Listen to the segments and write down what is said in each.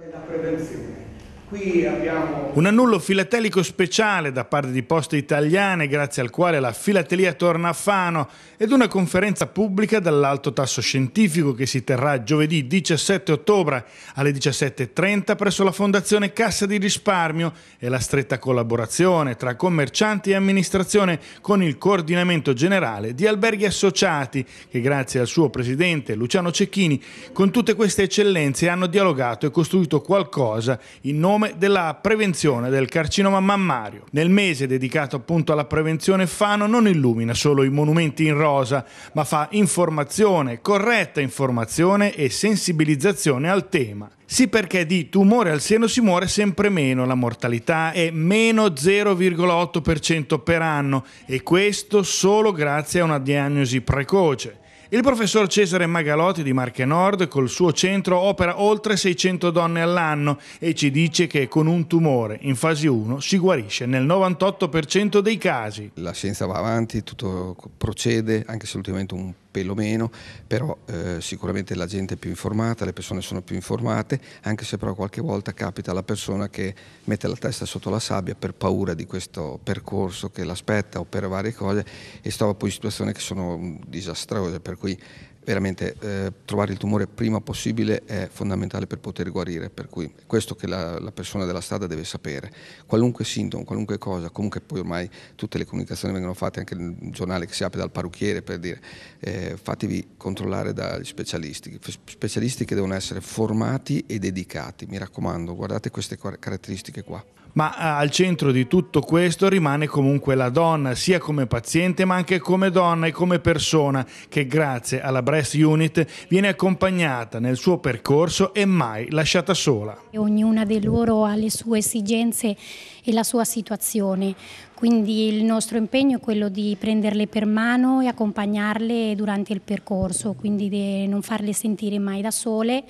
della prevenzione. Abbiamo... Un annullo filatelico speciale da parte di Poste Italiane, grazie al quale la filatelia torna a Fano, ed una conferenza pubblica dall'alto tasso scientifico che si terrà giovedì 17 ottobre alle 17.30 presso la Fondazione Cassa di Risparmio e la stretta collaborazione tra commercianti e amministrazione con il coordinamento generale di alberghi associati che grazie al suo presidente Luciano Cecchini con tutte queste eccellenze hanno dialogato e costruito qualcosa in nome nome della prevenzione del carcinoma mammario. Nel mese dedicato appunto alla prevenzione Fano non illumina solo i monumenti in rosa, ma fa informazione, corretta informazione e sensibilizzazione al tema. Sì perché di tumore al seno si muore sempre meno, la mortalità è meno 0,8% per anno e questo solo grazie a una diagnosi precoce. Il professor Cesare Magalotti di Marche Nord col suo centro opera oltre 600 donne all'anno e ci dice che con un tumore in fase 1 si guarisce nel 98% dei casi. La scienza va avanti, tutto procede, anche se ultimamente un pelo meno, però eh, sicuramente la gente è più informata, le persone sono più informate, anche se però qualche volta capita la persona che mette la testa sotto la sabbia per paura di questo percorso che l'aspetta o per varie cose e si trova poi in situazioni che sono mm, disastrose per cui veramente eh, trovare il tumore prima possibile è fondamentale per poter guarire, per cui è questo che la, la, persona della strada deve sapere. Qualunque sintomo, qualunque cosa, comunque poi ormai tutte le comunicazioni vengono fatte, anche il giornale che si apre dal parrucchiere per dire eh, fatevi controllare dagli specialisti, specialisti che devono essere formati e dedicati, mi raccomando, guardate queste caratteristiche qua. Ma eh, al centro di tutto questo rimane comunque la donna, sia come paziente ma anche come donna e come persona che grazie alla Breast Unit viene accompagnata nel suo percorso e mai lasciata sola. Ognuna di loro ha le sue esigenze e la sua situazione, quindi il nostro impegno è quello di prenderle per mano e accompagnarle durante il percorso, quindi di non farle sentire mai da sole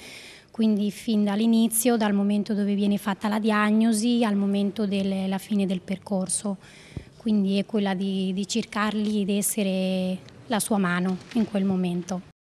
quindi fin dall'inizio, dal momento dove viene fatta la diagnosi al momento della fine del percorso, quindi è quella di, di cercarli ed essere la sua mano in quel momento.